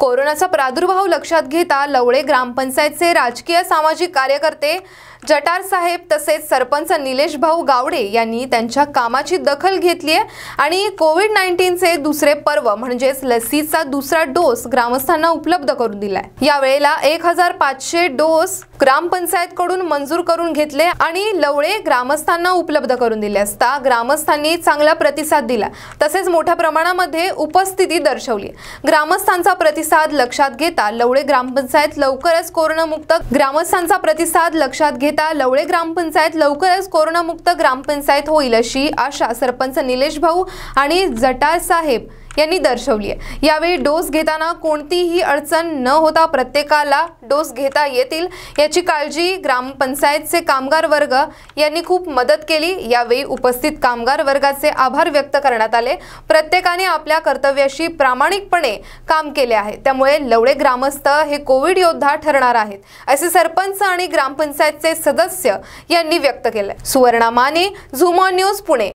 कोरोनाचा प्रादुर्भाव लक्षात घेता लवळे ग्रामपंचायतचे राजकीय सामाजिक कार्यकर्ते जटार साहेब तसेच सरपंच निलेश भाऊ गावडे यांनी त्यांच्या कामाची दखल घेतली आहे आणि कोविड नाईन्टीनचे दुसरे पर्व म्हणजेच लसीचा दुसरा डोस ग्रामस्थांना उपलब्ध करून दिला दिलाय यावेळेला एक हजार पाचशे डोस ग्रामपंचायतकडून मंजूर करून घेतले आणि लवळे ग्रामस्थांना उपलब्ध करून दिले असता ग्रामस्थांनी चांगला प्रतिसाद दिला तसेच मोठ्या प्रमाणामध्ये उपस्थिती दर्शवली ग्रामस्थांचा प्रतिसाद लक्षात घेता लवळे ग्रामपंचायत लवकरच कोरोनामुक्त ग्रामस्थांचा प्रतिसाद लक्षात घेता लवळे ग्रामपंचायत लवकरच कोरोनामुक्त ग्रामपंचायत होईल अशी आशा सरपंच निलेश भाऊ आणि जटार साहेब यांनी दर्शवली आहे यावेळी डोस घेताना कोणतीही अडचण न होता प्रत्येकाला डोस घेता येतील याची काळजी ग्रामपंचायतचे कामगार वर्ग यांनी खूप मदत केली यावेळी उपस्थित कामगार वर्गाचे आभार व्यक्त करण्यात आले प्रत्येकाने आपल्या कर्तव्याशी प्रामाणिकपणे काम केले आहे त्यामुळे लवडे ग्रामस्थ हे कोविड योद्धा ठरणार आहेत असे सरपंच आणि ग्रामपंचायतचे सदस्य यांनी व्यक्त केले सुवर्णा माने झुमॉन न्यूज पुणे